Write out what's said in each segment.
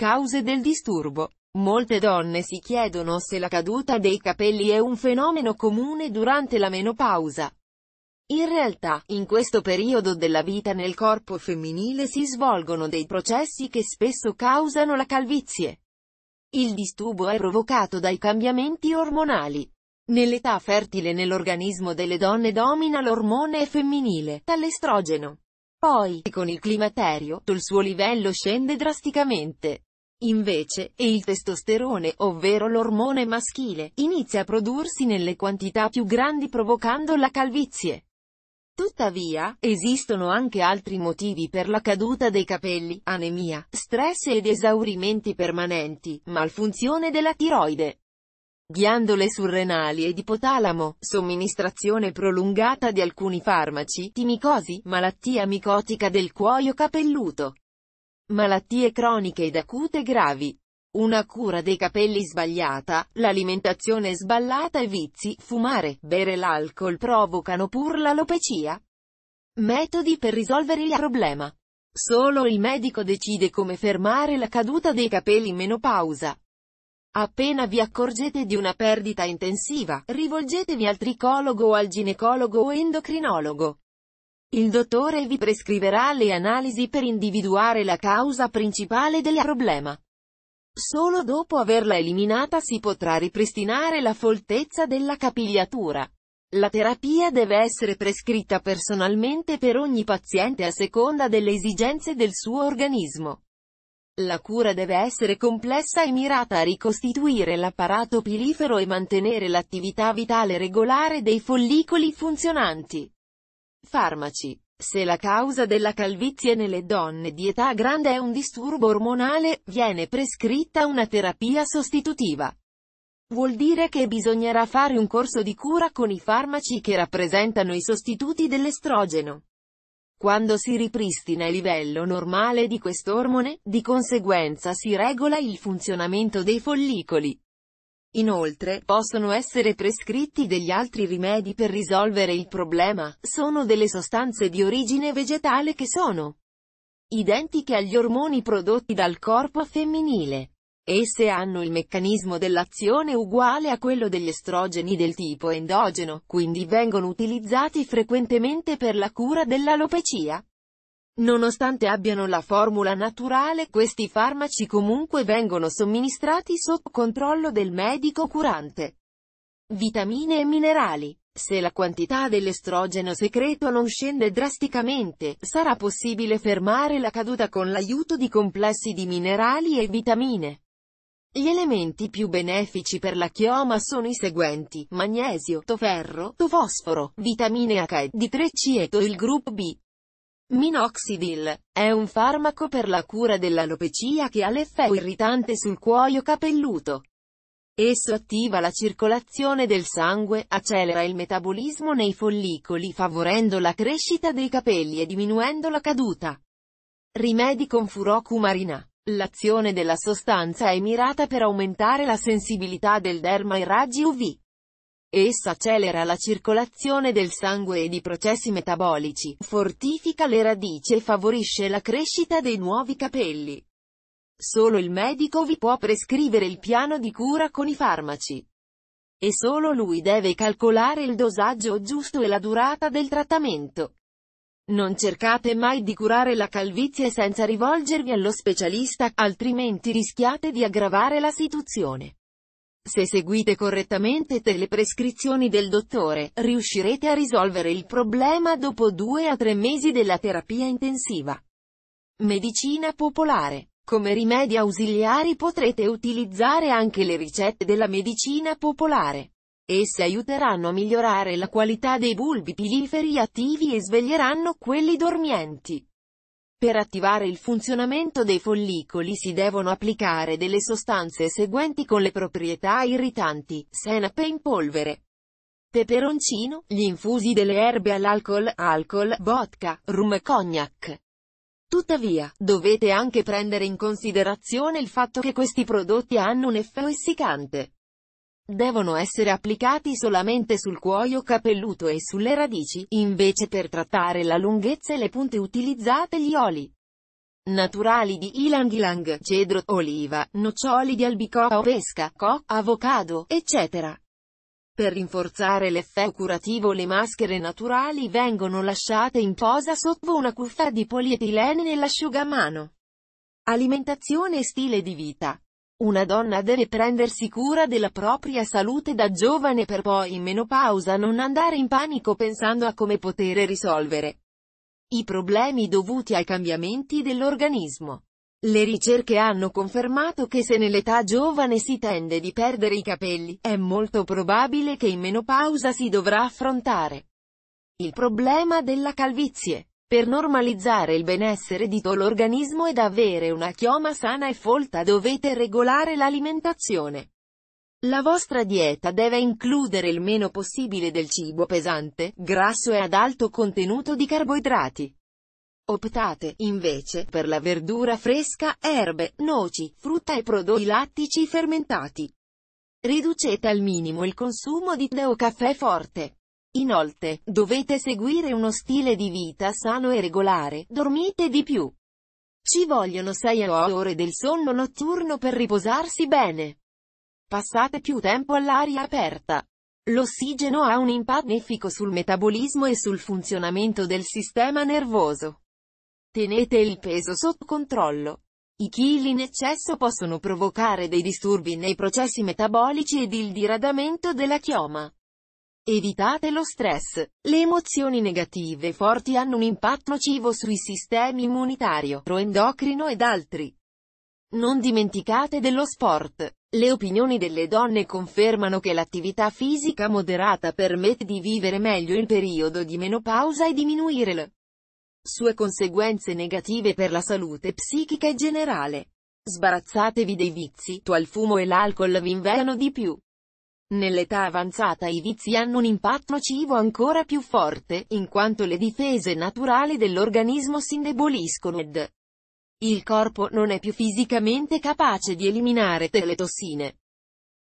Cause del disturbo. Molte donne si chiedono se la caduta dei capelli è un fenomeno comune durante la menopausa. In realtà, in questo periodo della vita nel corpo femminile si svolgono dei processi che spesso causano la calvizie. Il disturbo è provocato dai cambiamenti ormonali. Nell'età fertile nell'organismo delle donne domina l'ormone femminile, tall'estrogeno. Poi, con il climaterio, il suo livello scende drasticamente. Invece, il testosterone, ovvero l'ormone maschile, inizia a prodursi nelle quantità più grandi provocando la calvizie. Tuttavia, esistono anche altri motivi per la caduta dei capelli, anemia, stress ed esaurimenti permanenti, malfunzione della tiroide, ghiandole surrenali ed ipotalamo, somministrazione prolungata di alcuni farmaci, timicosi, malattia micotica del cuoio capelluto. Malattie croniche ed acute gravi. Una cura dei capelli sbagliata, l'alimentazione sballata e vizi, fumare, bere l'alcol provocano pur l'alopecia. Metodi per risolvere il problema. Solo il medico decide come fermare la caduta dei capelli in menopausa. Appena vi accorgete di una perdita intensiva, rivolgetevi al tricologo o al ginecologo o endocrinologo. Il dottore vi prescriverà le analisi per individuare la causa principale del problema. Solo dopo averla eliminata si potrà ripristinare la foltezza della capigliatura. La terapia deve essere prescritta personalmente per ogni paziente a seconda delle esigenze del suo organismo. La cura deve essere complessa e mirata a ricostituire l'apparato pilifero e mantenere l'attività vitale regolare dei follicoli funzionanti. Farmaci. Se la causa della calvizie nelle donne di età grande è un disturbo ormonale, viene prescritta una terapia sostitutiva. Vuol dire che bisognerà fare un corso di cura con i farmaci che rappresentano i sostituti dell'estrogeno. Quando si ripristina il livello normale di quest'ormone, di conseguenza si regola il funzionamento dei follicoli. Inoltre, possono essere prescritti degli altri rimedi per risolvere il problema, sono delle sostanze di origine vegetale che sono identiche agli ormoni prodotti dal corpo femminile. Esse hanno il meccanismo dell'azione uguale a quello degli estrogeni del tipo endogeno, quindi vengono utilizzati frequentemente per la cura dell'alopecia, Nonostante abbiano la formula naturale, questi farmaci comunque vengono somministrati sotto controllo del medico curante. Vitamine e minerali. Se la quantità dell'estrogeno secreto non scende drasticamente, sarà possibile fermare la caduta con l'aiuto di complessi di minerali e vitamine. Gli elementi più benefici per la chioma sono i seguenti, magnesio, toferro, tofosforo, vitamine H e D3C e il gruppo B. Minoxidil. È un farmaco per la cura dell'alopecia che ha l'effetto irritante sul cuoio capelluto. Esso attiva la circolazione del sangue, accelera il metabolismo nei follicoli favorendo la crescita dei capelli e diminuendo la caduta. Rimedi con furocumarina. L'azione della sostanza è mirata per aumentare la sensibilità del derma ai raggi UV. Essa accelera la circolazione del sangue ed i processi metabolici, fortifica le radici e favorisce la crescita dei nuovi capelli. Solo il medico vi può prescrivere il piano di cura con i farmaci. E solo lui deve calcolare il dosaggio giusto e la durata del trattamento. Non cercate mai di curare la calvizie senza rivolgervi allo specialista, altrimenti rischiate di aggravare la situazione. Se seguite correttamente le prescrizioni del dottore, riuscirete a risolvere il problema dopo 2 a 3 mesi della terapia intensiva. Medicina popolare. Come rimedi ausiliari potrete utilizzare anche le ricette della medicina popolare. Esse aiuteranno a migliorare la qualità dei bulbi piliferi attivi e sveglieranno quelli dormienti. Per attivare il funzionamento dei follicoli si devono applicare delle sostanze seguenti con le proprietà irritanti, senape in polvere, peperoncino, gli infusi delle erbe all'alcol, alcol, vodka, rum e cognac. Tuttavia, dovete anche prendere in considerazione il fatto che questi prodotti hanno un effetto essiccante devono essere applicati solamente sul cuoio capelluto e sulle radici, invece per trattare la lunghezza e le punte utilizzate gli oli naturali di ilang ilang, cedro, oliva, noccioli di albicocca o pesca, co, avocado, eccetera. Per rinforzare l'effetto curativo le maschere naturali vengono lasciate in posa sotto una cuffia di polietilene nell'asciugamano. Alimentazione e stile di vita una donna deve prendersi cura della propria salute da giovane per poi in menopausa non andare in panico pensando a come poter risolvere i problemi dovuti ai cambiamenti dell'organismo. Le ricerche hanno confermato che se nell'età giovane si tende di perdere i capelli, è molto probabile che in menopausa si dovrà affrontare il problema della calvizie. Per normalizzare il benessere di tuo l'organismo ed avere una chioma sana e folta dovete regolare l'alimentazione. La vostra dieta deve includere il meno possibile del cibo pesante, grasso e ad alto contenuto di carboidrati. Optate, invece, per la verdura fresca, erbe, noci, frutta e prodotti lattici fermentati. Riducete al minimo il consumo di tè o caffè forte. Inoltre, dovete seguire uno stile di vita sano e regolare, dormite di più. Ci vogliono 6 ore del sonno notturno per riposarsi bene. Passate più tempo all'aria aperta. L'ossigeno ha un impatto benefico sul metabolismo e sul funzionamento del sistema nervoso. Tenete il peso sotto controllo. I chili in eccesso possono provocare dei disturbi nei processi metabolici ed il diradamento della chioma. Evitate lo stress. Le emozioni negative forti hanno un impatto nocivo sui sistemi immunitario, proendocrino ed altri. Non dimenticate dello sport. Le opinioni delle donne confermano che l'attività fisica moderata permette di vivere meglio in periodo di menopausa e diminuire le sue conseguenze negative per la salute psichica e generale. Sbarazzatevi dei vizi, tu al fumo e l'alcol vi inveano di più. Nell'età avanzata i vizi hanno un impatto nocivo ancora più forte, in quanto le difese naturali dell'organismo si indeboliscono ed il corpo non è più fisicamente capace di eliminare le tossine.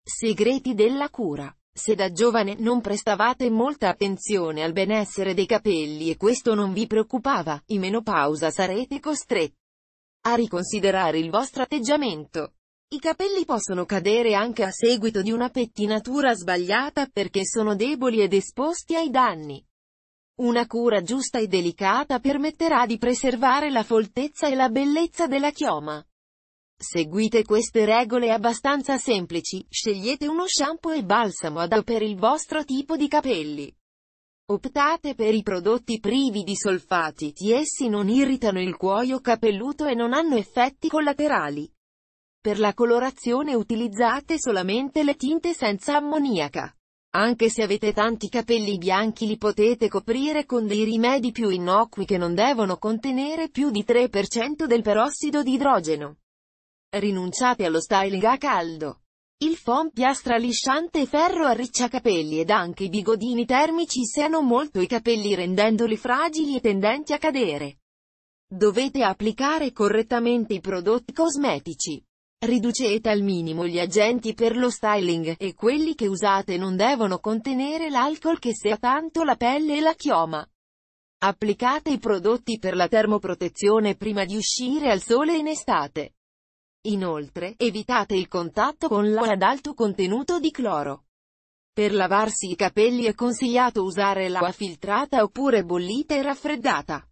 Segreti della cura. Se da giovane non prestavate molta attenzione al benessere dei capelli e questo non vi preoccupava, in menopausa sarete costretti a riconsiderare il vostro atteggiamento. I capelli possono cadere anche a seguito di una pettinatura sbagliata perché sono deboli ed esposti ai danni. Una cura giusta e delicata permetterà di preservare la foltezza e la bellezza della chioma. Seguite queste regole abbastanza semplici, scegliete uno shampoo e balsamo ad per il vostro tipo di capelli. Optate per i prodotti privi di solfati, essi non irritano il cuoio capelluto e non hanno effetti collaterali. Per la colorazione utilizzate solamente le tinte senza ammoniaca. Anche se avete tanti capelli bianchi li potete coprire con dei rimedi più innocui che non devono contenere più di 3% del perossido di idrogeno. Rinunciate allo styling a caldo. Il foam piastra lisciante e ferro arriccia capelli ed anche i bigodini termici siano molto i capelli rendendoli fragili e tendenti a cadere. Dovete applicare correttamente i prodotti cosmetici. Riducete al minimo gli agenti per lo styling, e quelli che usate non devono contenere l'alcol che sia tanto la pelle e la chioma. Applicate i prodotti per la termoprotezione prima di uscire al sole in estate. Inoltre, evitate il contatto con l'acqua ad alto contenuto di cloro. Per lavarsi i capelli è consigliato usare l'acqua filtrata oppure bollita e raffreddata.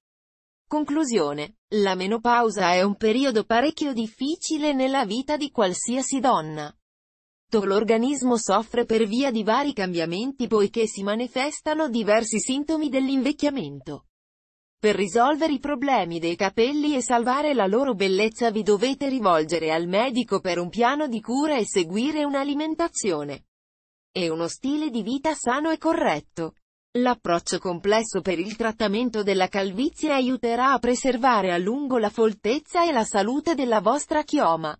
Conclusione. La menopausa è un periodo parecchio difficile nella vita di qualsiasi donna. L'organismo soffre per via di vari cambiamenti poiché si manifestano diversi sintomi dell'invecchiamento. Per risolvere i problemi dei capelli e salvare la loro bellezza vi dovete rivolgere al medico per un piano di cura e seguire un'alimentazione e uno stile di vita sano e corretto. L'approccio complesso per il trattamento della calvizie aiuterà a preservare a lungo la foltezza e la salute della vostra chioma.